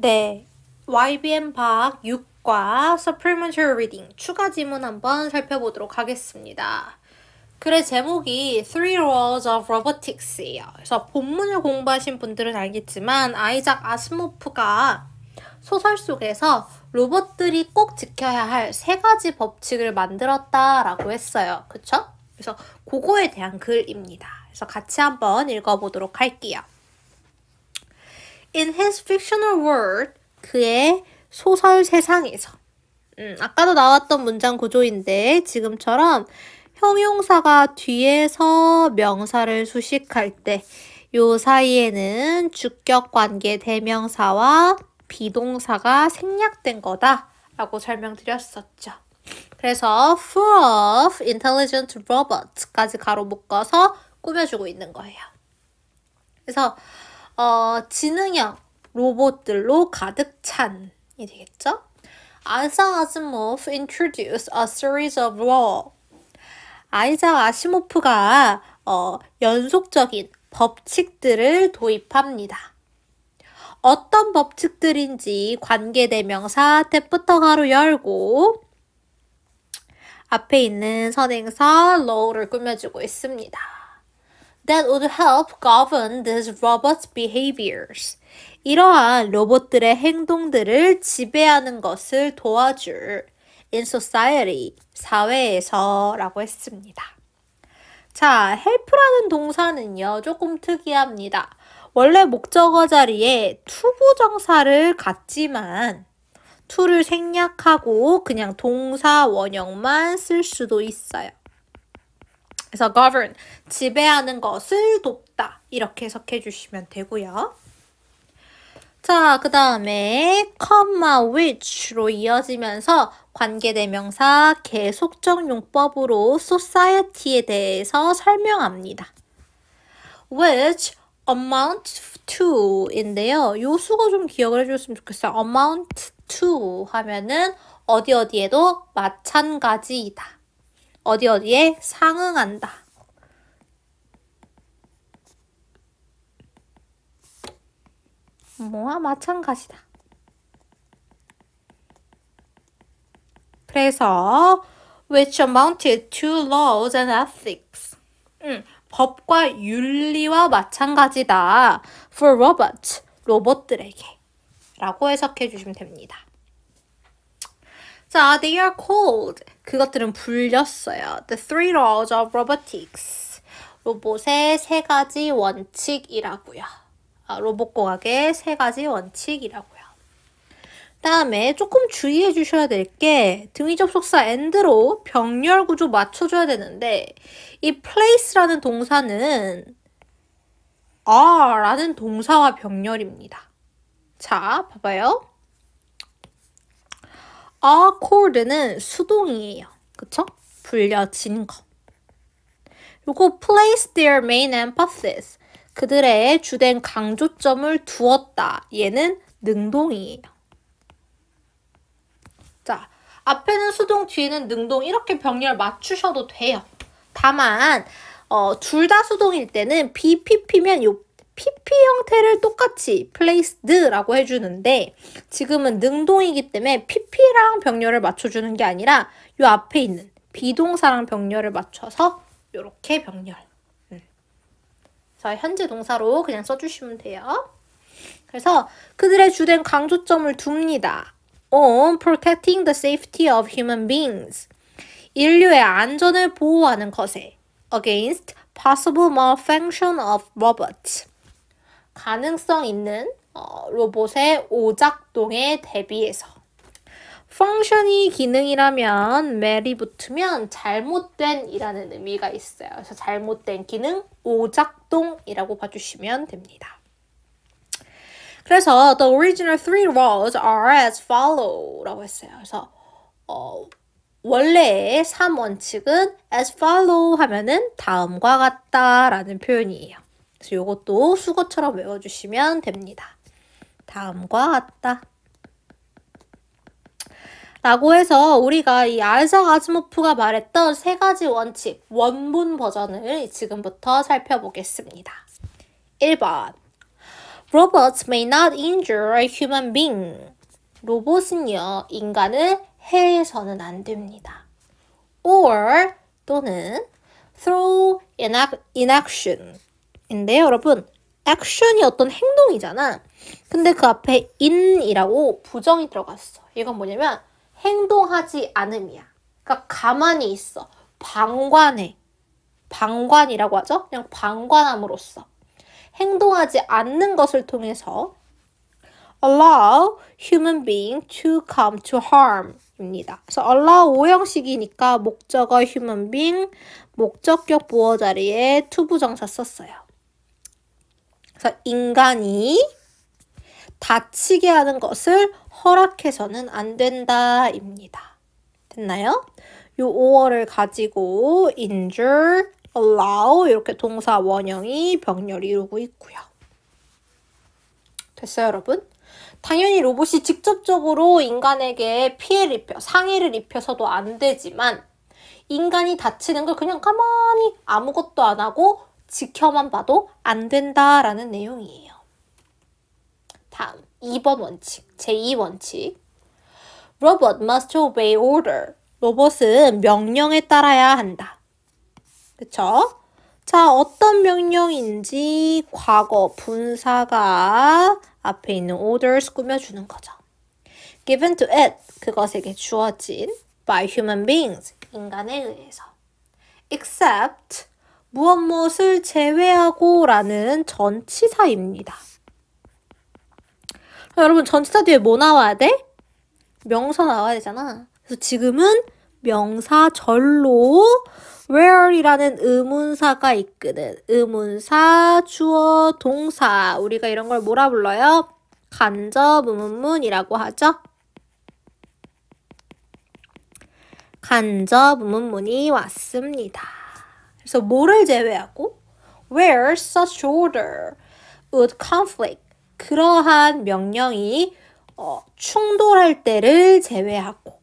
네. YBM 박 6과 s u p p l e m e n t a r Reading 추가 지문 한번 살펴보도록 하겠습니다. 글의 제목이 Three Laws of Robotics예요. 그래서 본문을 공부하신 분들은 알겠지만 아이작 아스모프가 소설 속에서 로봇들이 꼭 지켜야 할 세 가지 법칙을 만들었다라고 했어요. 그쵸? 그래서 그거에 대한 글입니다. 그래서 같이 한번 읽어보도록 할게요. In his fictional world, 그의 소설 세상에서. 음, 아까도 나왔던 문장 구조인데 지금처럼 형용사가 뒤에서 명사를 수식할 때 요 사이에는 주격 관계 대명사와 비동사가 생략된 거다라고 설명드렸었죠. 그래서 full of intelligent robots까지 가로 묶어서 꾸며주고 있는 거예요. 그래서 어, 지능형 로봇들로 가득 찬이 되겠죠? 아이작 아시모프 introduced a series of law. 아이작 아시모프가 어, 연속적인 법칙들을 도입합니다. 어떤 법칙들인지 관계대명사 뜻부터 가로 열고 앞에 있는 선행사 law를 꾸며주고 있습니다. that would help govern these robots' behaviors. 이러한 로봇들의 행동들을 지배하는 것을 도와줄 in society, 사회에서 라고 했습니다. 자, help라는 동사는요, 조금 특이합니다. 원래 목적어 자리에 투부정사를 갖지만 t 를 생략하고 그냥 동사 원형만 쓸 수도 있어요. 그래서 govern, 지배하는 것을 돕다. 이렇게 해석해 주시면 되고요. 자, 그 다음에 comma which로 이어지면서 관계대명사 계속적 용법으로 society에 대해서 설명합니다. which amount to 인데요. 요수가 좀 기억을 해줬으면 좋겠어요. amount to 하면은 어디 어디에도 마찬가지이다. 어디 어디에 상응한다. 뭐와 마찬가지다. 그래서 which amounted to laws and ethics. 음, 법과 윤리와 마찬가지다. for robots, 로봇들에게. 라고 해석해 주시면 됩니다. 자, they are called 그것들은 불렸어요. The Three Laws of Robotics. 로봇의 세 가지 원칙이라고요. 아, 로봇공학의 세 가지 원칙이라고요. 다음에 조금 주의해 주셔야 될 게 등위 접속사 and로 병렬 구조 맞춰줘야 되는데 이 place라는 동사는 are라는 동사와 병렬입니다. 자, 봐봐요. a 아, chord는 수동이에요. 그쵸? 불려진 것. 요거 place their main emphasis. 그들의 주된 강조점을 두었다. 얘는 능동이에요. 자, 앞에는 수동, 뒤에는 능동 이렇게 병렬 맞추셔도 돼요. 다만 어, 둘 다 수동일 때는 BPP면 요 PP 형태를 똑같이 place드라고 해주는데 지금은 능동이기 때문에 PP랑 병렬을 맞춰주는 게 아니라 이 앞에 있는 비동사랑 병렬을 맞춰서 이렇게 병렬 음. 자 현재 동사로 그냥 써주시면 돼요. 그래서 그들의 주된 강조점을 둡니다. on protecting the safety of human beings. 인류의 안전을 보호하는 것에 against possible malfunction of robots. 가능성 있는 어, 로봇의 오작동에 대비해서 펑션이 기능이라면 메리 붙으면 잘못된 이라는 의미가 있어요. 그래서 잘못된 기능 오작동이라고 봐주시면 됩니다. 그래서 the original three roles are as follow라고 했어요. 그래서 어, 원래의 3원칙은 as follow 하면은 다음과 같다라는 표현이에요. 그래서 이것도 수거처럼 외워주시면 됩니다. 다음과 같다. 라고 해서 우리가 이 알삭 아즈모프가 말했던 세 가지 원칙, 원본 버전을 지금부터 살펴보겠습니다. 1번 Robots may not injure a human being. 로봇은요, 인간을 해해서는 안 됩니다. Or 또는 through inaction. 인데 여러분 액션이 어떤 행동이잖아. 근데 그 앞에 in이라고 부정이 들어갔어. 이건 뭐냐면 행동하지 않음이야. 그러니까 가만히 있어. 방관해. 방관이라고 하죠? 그냥 방관함으로써 행동하지 않는 것을 통해서 allow human being to come to harm 입니다. 그래서 allow 5형식이니까 목적어 human being, 목적격 보어 자리에 t 부정사 썼어요. 그래서 인간이 다치게 하는 것을 허락해서는 안 된다입니다. 됐나요? 요 5어를 가지고 injure, allow 이렇게 동사 원형이 병렬 이루고 있고요. 됐어요, 여러분? 당연히 로봇이 직접적으로 인간에게 피해를 입혀, 상해를 입혀서도 안 되지만 인간이 다치는 걸 그냥 가만히 아무것도 안 하고 지켜만 봐도 안 된다라는 내용이에요. 다음, 2번 원칙, 제2원칙. Robot must obey order. 로봇은 명령에 따라야 한다. 그쵸? 자, 어떤 명령인지 과거 분사가 앞에 있는 orders 꾸며주는 거죠. given to it, 그것에게 주어진 by human beings, 인간에 의해서. except 무엇 무엇을 제외하고 라는 전치사입니다. 여러분 전치사 뒤에 뭐 나와야 돼? 명사 나와야 되잖아. 그래서 지금은 명사절로 where이라는 의문사가 있거든. 의문사, 주어, 동사. 우리가 이런 걸 뭐라 불러요? 간접 의문문이라고 하죠. 간접 의문문이 왔습니다. 그래서 뭐를 제외하고 where such order would conflict 그러한 명령이 어, 충돌할 때를 제외하고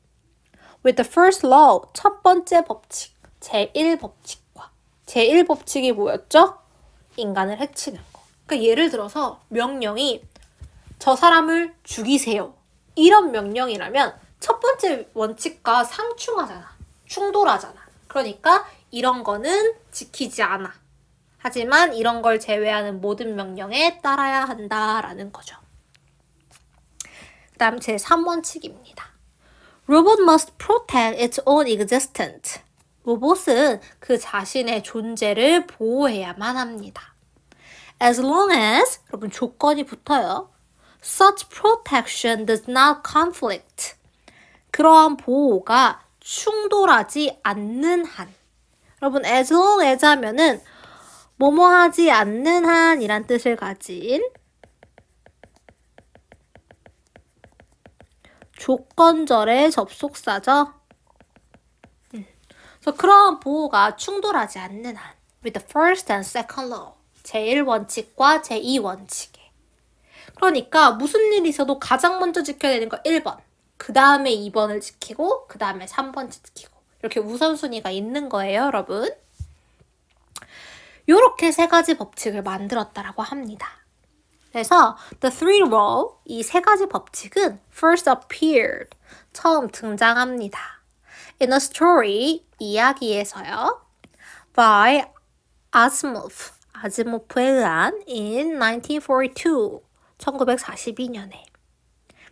with the first law 첫 번째 법칙 제1 법칙과 제1 법칙이 뭐였죠? 인간을 해치는 거. 그러니까 예를 들어서 명령이 저 사람을 죽이세요. 이런 명령이라면 첫 번째 원칙과 상충하잖아. 충돌하잖아. 그러니까 이런 거는 지키지 않아. 하지만 이런 걸 제외하는 모든 명령에 따라야 한다라는 거죠. 그 다음 제 3원칙입니다. Robot must protect its own existence. 로봇은 그 자신의 존재를 보호해야만 합니다. As long as, 여러분 조건이 붙어요. Such protection does not conflict. 그러한 보호가 충돌하지 않는 한. 여러분 as long as 하면은 뭐뭐 하지 않는 한 이란 뜻을 가진 조건절의 접속사죠. 음. 그래서 그런 보호가 충돌하지 않는 한 with the first and second law 제1원칙과 제2원칙에 그러니까 무슨 일이 있어도 가장 먼저 지켜야 되는 거 1번 그 다음에 2번을 지키고 그 다음에 3번 지키고 이렇게 우선순위가 있는 거예요, 여러분. 이렇게 세 가지 법칙을 만들었다라고 합니다. 그래서 the three r u l 이세 가지 법칙은 first appeared 처음 등장합니다. In a story 이야기에서요. by Asimov 아즈모프에 의한 in 1942 1942년에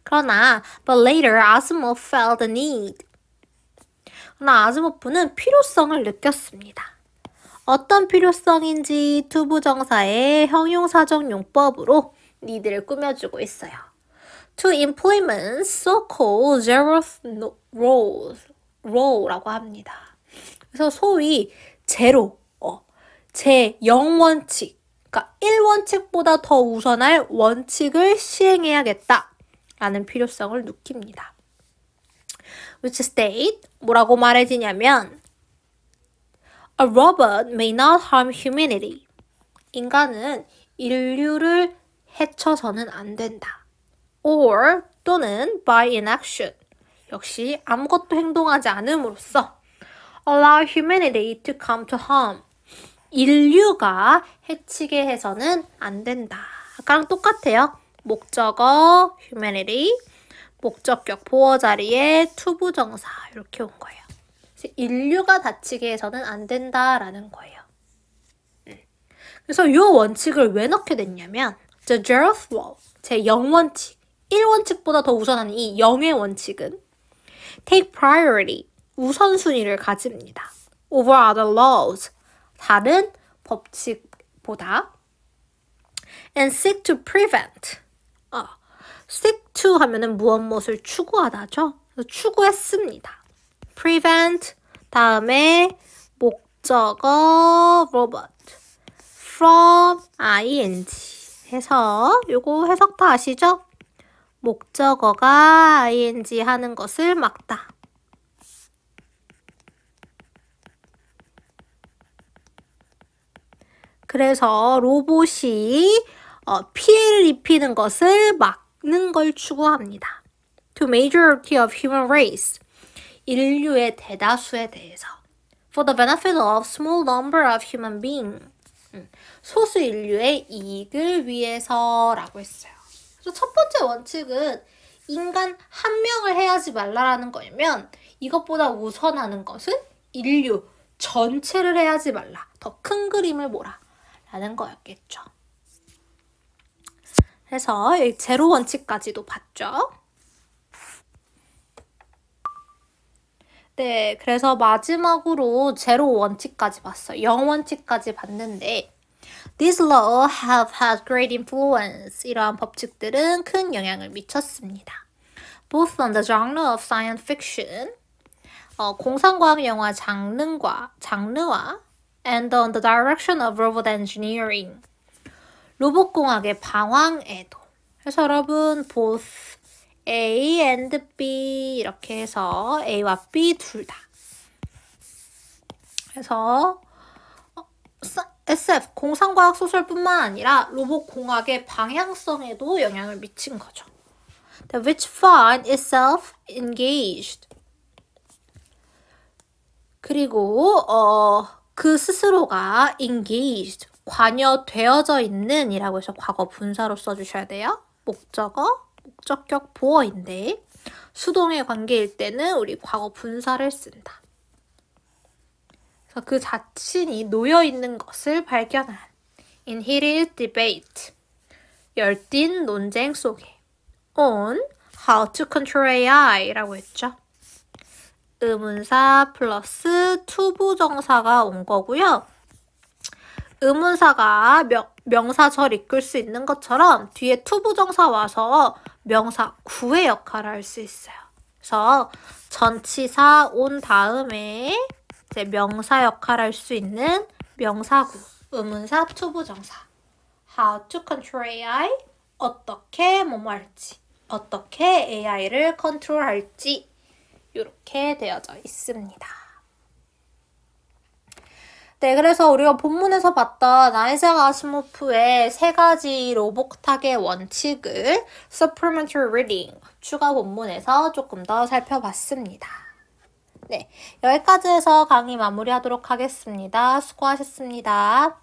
그러나 but later Asimov felt the need 나 아즈모프는 필요성을 느꼈습니다. 어떤 필요성인지 투부정사의 형용사적 용법으로 니들을 꾸며주고 있어요. To implement so-called zeroth role, role라고 합니다. 그래서 소위 제로, 어, 제 영원칙, 그러니까 1원칙보다 더 우선할 원칙을 시행해야겠다라는 필요성을 느낍니다. which state 뭐라고 말해지냐면 A robot may not harm humanity. 인간은 인류를 해쳐서는 안 된다. Or 또는 by inaction. 역시 아무것도 행동하지 않음으로써 allow humanity to come to harm. 인류가 해치게 해서는 안 된다. 아까랑 똑같아요. 목적어 humanity, 목적격 보어 자리에 투부정사 이렇게 온 거예요. 인류가 다치게 해서는 안 된다라는 거예요. 음. 그래서 이 원칙을 왜 넣게 됐냐면 The Gerth Law, 제 0원칙, 1원칙보다 더우선하이 0의 원칙은 take priority, 우선순위를 가집니다. over other laws, 다른 법칙보다 and seek to prevent, 어, seek to 하면은 무엇 무엇을 추구하다죠. 추구했습니다. prevent 다음에 목적어 robot from ing 해서 요거 해석 다 아시죠? 목적어가 ing 하는 것을 막다. 그래서 로봇이 어, 피해를 입히는 것을 막 있는걸 추구합니다. To majority of human race, 인류의 대다수에 대해서. For the benefit of small number of human being, 음, 소수 인류의 이익을 위해서라고 했어요. 그래서 첫 번째 원칙은 인간 한 명을 해야지 말라라는 거면 이것보다 우선하는 것은 인류 전체를 해야지 말라. 더 큰 그림을 보라. 라는 거였겠죠. 해서 제로 원칙까지도 봤죠. 네, 그래서 마지막으로 제로 원칙까지 봤어요. 0원칙까지 봤는데 These law have had great influence. 이러한 법칙들은 큰 영향을 미쳤습니다. Both on the genre of science fiction, 어, 공상과학 영화 장르와, 장르와 and on the direction of robot engineering. 로봇공학의 방황에도 그래서 여러분 b o A and B 이렇게 해서 A와 B 둘다 그래서 어, SF 공상과학 소설뿐만 아니라 로봇공학의 방향성에도 영향을 미친 거죠. The which f o n d itself engaged 그리고 어, 그 스스로가 engaged 관여되어져 있는 이라고 해서 과거 분사로 써주셔야 돼요. 목적어, 목적격 보어인데 수동의 관계일 때는 우리 과거 분사를 쓴다. 그래서 그 자신이 놓여 있는 것을 발견한 in heated debate 열띤 논쟁 속에 on how to control AI라고 했죠. 의문사 플러스 투부정사가 온 거고요. 의문사가 명, 명사절 이끌 수 있는 것처럼 뒤에 투부정사 와서 명사 구의 역할을 할 수 있어요. 그래서 전치사 온 다음에 이제 명사 역할 할수 있는 명사구, 의문사, 투부정사. How to control AI? 어떻게 뭐뭐 할지, 어떻게 AI를 컨트롤할지 이렇게 되어져 있습니다. 네, 그래서 우리가 본문에서 봤던 아이작 아시모프의 세 가지 로봇 타겟 원칙을 supplementary reading, 추가 본문에서 조금 더 살펴봤습니다. 네, 여기까지 해서 강의 마무리하도록 하겠습니다. 수고하셨습니다.